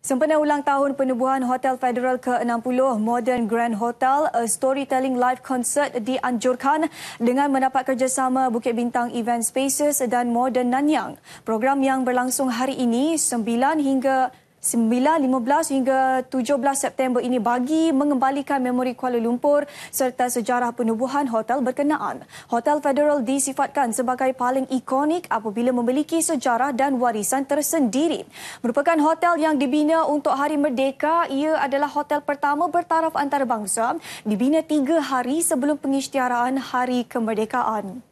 Sempena ulang tahun penubuhan Hotel Federal ke-60 Modern Grand Hotel, a storytelling live concert dianjurkan dengan mendapat kerjasama Bukit Bintang Event Spaces dan Modern Nanyang. Program yang berlangsung hari ini 9 hingga 9, 15 hingga 17 September ini bagi mengembalikan memori Kuala Lumpur serta sejarah penubuhan hotel berkenaan. Hotel Federal disifatkan sebagai paling ikonik apabila memiliki sejarah dan warisan tersendiri. Merupakan hotel yang dibina untuk Hari Merdeka, ia adalah hotel pertama bertaraf antarabangsa dibina tiga hari sebelum pengisytiharaan Hari Kemerdekaan.